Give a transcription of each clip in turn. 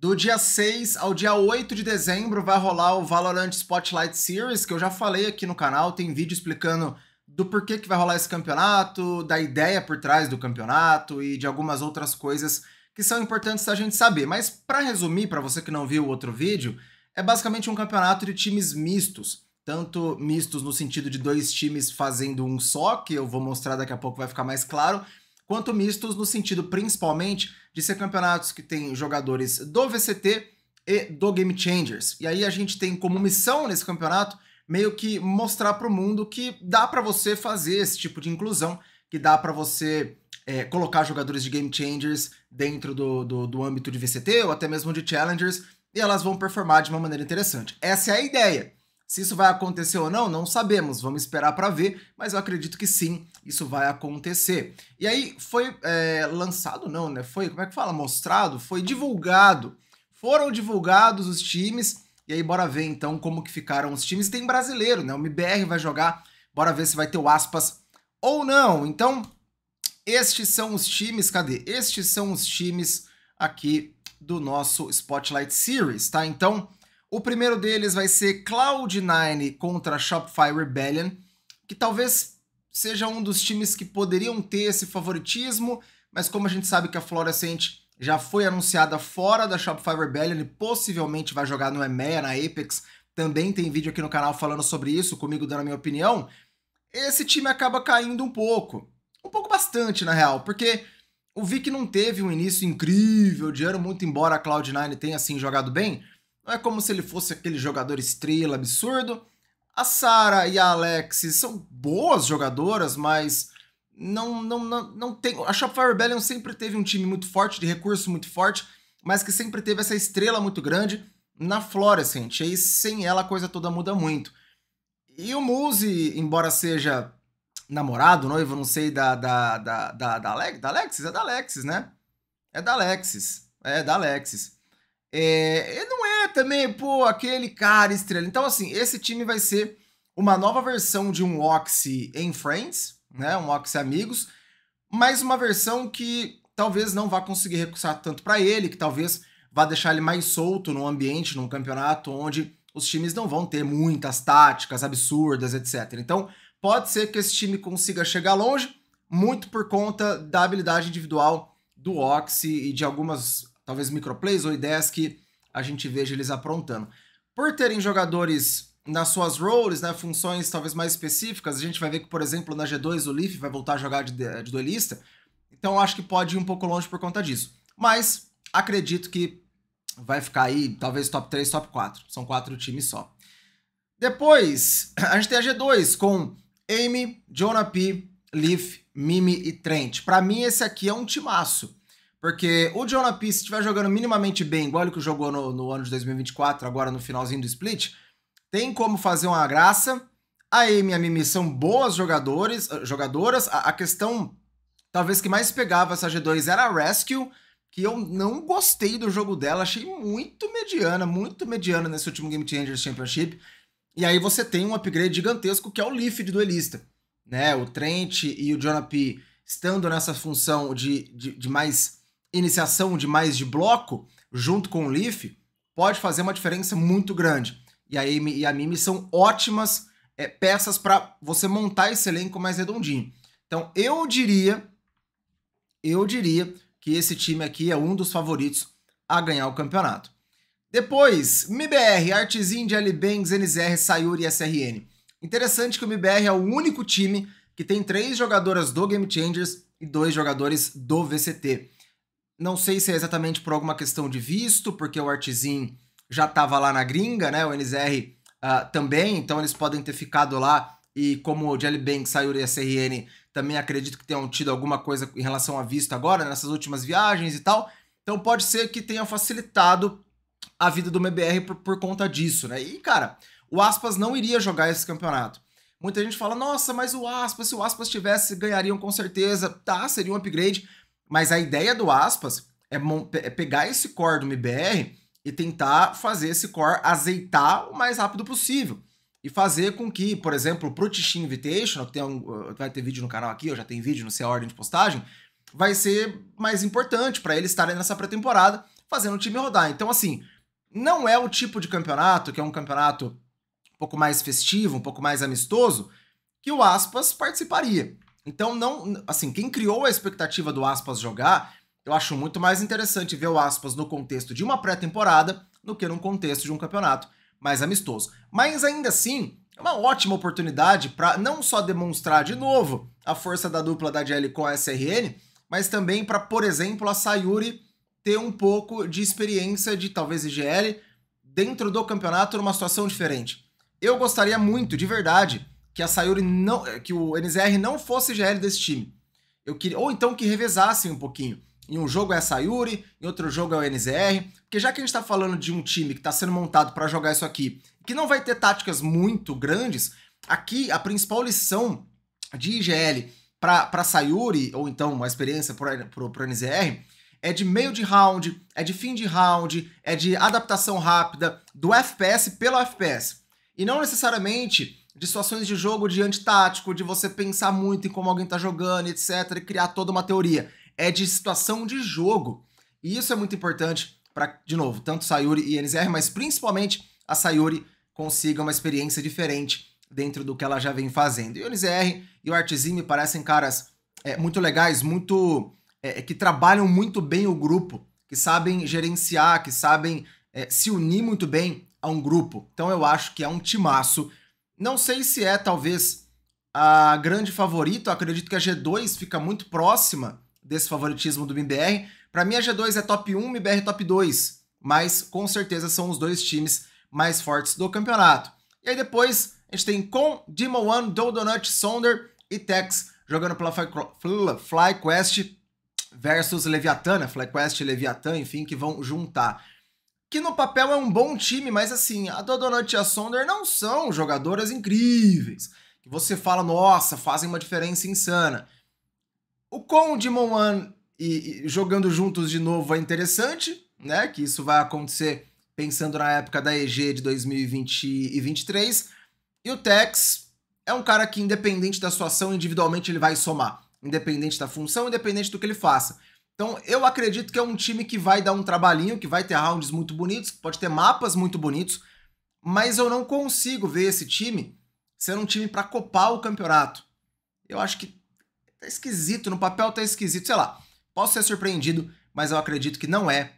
Do dia 6 ao dia 8 de dezembro vai rolar o Valorant Spotlight Series, que eu já falei aqui no canal, tem vídeo explicando do porquê que vai rolar esse campeonato, da ideia por trás do campeonato e de algumas outras coisas que são importantes da gente saber. Mas para resumir, para você que não viu o outro vídeo, é basicamente um campeonato de times mistos, tanto mistos no sentido de dois times fazendo um só, que eu vou mostrar daqui a pouco vai ficar mais claro, quanto mistos no sentido principalmente de ser campeonatos que tem jogadores do VCT e do Game Changers. E aí a gente tem como missão nesse campeonato meio que mostrar para o mundo que dá para você fazer esse tipo de inclusão, que dá para você é, colocar jogadores de Game Changers dentro do, do, do âmbito de VCT ou até mesmo de Challengers, e elas vão performar de uma maneira interessante. Essa é a ideia. Se isso vai acontecer ou não, não sabemos, vamos esperar para ver, mas eu acredito que sim, isso vai acontecer. E aí foi é, lançado, não, né? Foi, como é que fala? Mostrado? Foi divulgado. Foram divulgados os times, e aí bora ver então como que ficaram os times. Tem brasileiro, né? O MBR vai jogar, bora ver se vai ter o aspas ou não. Então, estes são os times, cadê? Estes são os times aqui do nosso Spotlight Series, tá? Então o primeiro deles vai ser Cloud9 contra Shopify Rebellion, que talvez seja um dos times que poderiam ter esse favoritismo, mas como a gente sabe que a Florescent já foi anunciada fora da Shopify Rebellion e possivelmente vai jogar no EMEA, na Apex, também tem vídeo aqui no canal falando sobre isso, comigo dando a minha opinião, esse time acaba caindo um pouco. Um pouco bastante, na real, porque o Vic não teve um início incrível de ano, muito embora a Cloud9 tenha, assim, jogado bem, não é como se ele fosse aquele jogador estrela absurdo. A Sara e a Alexis são boas jogadoras, mas não, não, não, não tem. A Shopify Rebellion sempre teve um time muito forte, de recurso muito forte, mas que sempre teve essa estrela muito grande na Florescent. E aí, sem ela, a coisa toda muda muito. E o Muse, embora seja namorado, noivo, não sei, da, da, da, da, da, Alex, da Alexis, é da Alexis, né? É da Alexis. É da Alexis. É, ele não também, pô, aquele cara estrela. Então, assim, esse time vai ser uma nova versão de um Oxy em Friends, né? Um Oxy Amigos, mas uma versão que talvez não vá conseguir recursar tanto para ele, que talvez vá deixar ele mais solto num ambiente, num campeonato onde os times não vão ter muitas táticas absurdas, etc. Então, pode ser que esse time consiga chegar longe, muito por conta da habilidade individual do Oxy e de algumas, talvez, microplays ou ideias que a gente veja eles aprontando. Por terem jogadores nas suas roles, né, funções talvez mais específicas, a gente vai ver que, por exemplo, na G2 o Leaf vai voltar a jogar de, de duelista, então eu acho que pode ir um pouco longe por conta disso. Mas acredito que vai ficar aí talvez top 3, top 4, são quatro times só. Depois, a gente tem a G2 com Amy, Jonah P, Leaf, Mimi e Trent. Para mim, esse aqui é um timaço. Porque o Jonah P, se estiver jogando minimamente bem, igual ele que jogou no, no, ano de 2024, agora no finalzinho do split, tem como fazer uma graça. A Amy e a Mimi são boas jogadores, ah, jogadoras. A, a questão, talvez, que mais pegava essa G2 era a Rescue, que eu não gostei do jogo dela. Achei muito mediana, muito mediana nesse último Game Changers Championship. E aí você tem um upgrade gigantesco que é o Leaf de duelista. Né? O Trent e o Jonah P estando nessa função de, de, de mais iniciação de mais de bloco, junto com o Leaf, pode fazer uma diferença muito grande. E a Amy e a Mimi são ótimas é, peças para você montar esse elenco mais redondinho. Então, eu diria, eu diria que esse time aqui é um dos favoritos a ganhar o campeonato. Depois, MBR, Artzinho Jelly Bangs, NZR, Sayuri e SRN. Interessante que o MBR é o único time que tem três jogadoras do Game Changers e dois jogadores do VCT. Não sei se é exatamente por alguma questão de visto, porque o Artzin já estava lá na gringa, né? O NZR uh, ah, também, então eles podem ter ficado lá. E como o Jelly Bank saiu a SRN, também acredito que tenham tido alguma coisa em relação a visto agora, nessas últimas viagens e tal. Então pode ser que tenha facilitado a vida do MBR por, por conta disso, né? E, cara, o Aspas não iria jogar esse campeonato. Muita gente fala, nossa, mas o Aspas, se o Aspas tivesse, ganhariam com certeza. Tá, seria um upgrade. Mas a ideia do aspas é, é pegar esse core do MBR e tentar fazer esse core azeitar o mais rápido possível. E fazer com que, por exemplo, pro Tichin Invitation, que tem um, uh, vai ter vídeo no canal aqui, eu já tem vídeo, não sei a ordem de postagem, vai ser mais importante para ele estarem nessa pré-temporada fazendo o time rodar. Então, assim, não é o tipo de campeonato, que é um campeonato um pouco mais festivo, um pouco mais amistoso, que o Aspas participaria. Então, não. Assim, quem criou a expectativa do aspas jogar, eu acho muito mais interessante ver o aspas no contexto de uma pré-temporada do que num contexto de um campeonato mais amistoso. Mas ainda assim, é uma ótima oportunidade para não só demonstrar de novo a força da dupla da GL com a SRN, mas também para, por exemplo, a Sayuri ter um pouco de experiência de talvez IGL dentro do campeonato numa situação diferente. Eu gostaria muito, de verdade, que a Sayuri não. Eh, que o NZR não fosse GL desse time. Eu queria, ou então que revezassem um pouquinho. Em um jogo é a Sayuri, em outro jogo é o NZR. Porque já que a gente está falando de um time que está sendo montado para jogar isso aqui, que não vai ter táticas muito grandes, aqui a principal lição de IGL para Sayuri, ou então uma experiência para o NZR, é de meio de round, é de fim de round, é de adaptação rápida do FPS pelo FPS. E não necessariamente de situações de jogo de antitático, de você pensar muito em como alguém tá jogando, etc, e criar toda uma teoria. É de situação de jogo. E isso é muito importante para, de novo, tanto Sayuri e NZR, mas principalmente a Sayuri consiga uma experiência diferente dentro do que ela já vem fazendo. E o NZR e o Artzinho me parecem caras é, muito legais, muito é, é, que trabalham muito bem o grupo, que sabem gerenciar, que sabem é, se unir muito bem a um grupo. Então eu acho que é um timaço não sei se é, talvez, a grande favorita. acredito que a G2 fica muito próxima desse favoritismo do MBR. Para mim, a G2 é top 1, MBR top 2. Mas, com certeza, são os dois times mais fortes do campeonato. E aí depois, a gente tem Com, Demon One, Doldonut, Sonder e Tex jogando pela FlyQuest versus Leviathan, né? FlyQuest e Leviathan, enfim, que vão juntar que no papel é um bom time, mas assim, a Dodonut e a Sonder não são jogadoras incríveis. Que você fala, nossa, fazem uma diferença insana. O com o One e, e, jogando juntos de novo é interessante, né? Que isso vai acontecer pensando na época da EG de 2020 e 23. E o Tex é um cara que, independente da sua ação, individualmente ele vai somar. Independente da função, independente do que ele faça. Então, eu acredito que é um time que vai dar um trabalhinho, que vai ter rounds muito bonitos, que pode ter mapas muito bonitos, mas eu não consigo ver esse time sendo um time para copar o campeonato. Eu acho que tá esquisito, no papel tá esquisito, sei lá. Posso ser surpreendido, mas eu acredito que não é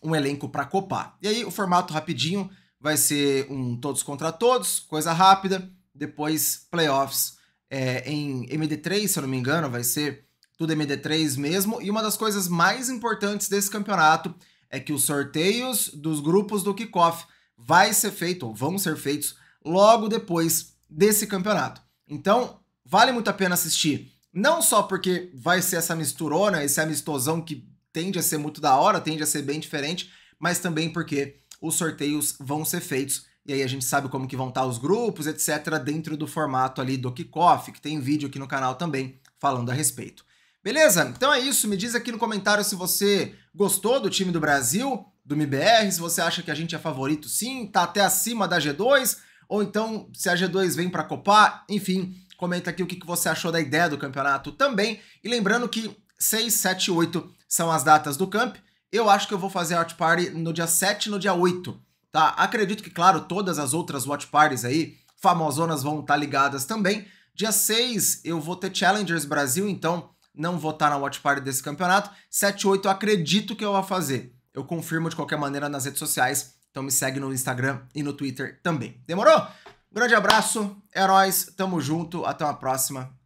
um elenco para copar. E aí, o formato rapidinho vai ser um todos contra todos, coisa rápida, depois playoffs é, em MD3, se eu não me engano, vai ser do DMD3 mesmo. E uma das coisas mais importantes desse campeonato é que os sorteios dos grupos do kickoff vai ser feito, ou vão ser feitos, logo depois desse campeonato. Então, vale muito a pena assistir. Não só porque vai ser essa misturona, esse amistosão que tende a ser muito da hora, tende a ser bem diferente, mas também porque os sorteios vão ser feitos e aí a gente sabe como que vão estar tá os grupos, etc, dentro do formato ali do kickoff, que tem vídeo aqui no canal também falando a respeito. Beleza? Então é isso. Me diz aqui no comentário se você gostou do time do Brasil, do MBR, se você acha que a gente é favorito sim, tá até acima da G2, ou então se a G2 vem para copar, enfim, comenta aqui o que você achou da ideia do campeonato também. E lembrando que 6, 7 e 8 são as datas do camp. Eu acho que eu vou fazer a Watch Party no dia 7 e no dia 8, tá? Acredito que, claro, todas as outras Watch Parties aí, famosonas, vão estar tá ligadas também. Dia 6 eu vou ter Challengers Brasil, então não votar na Watch Party desse campeonato. 7 8 eu acredito que eu vou fazer. Eu confirmo de qualquer maneira nas redes sociais. Então me segue no Instagram e no Twitter também. Demorou? grande abraço, heróis, é tamo junto, até uma próxima.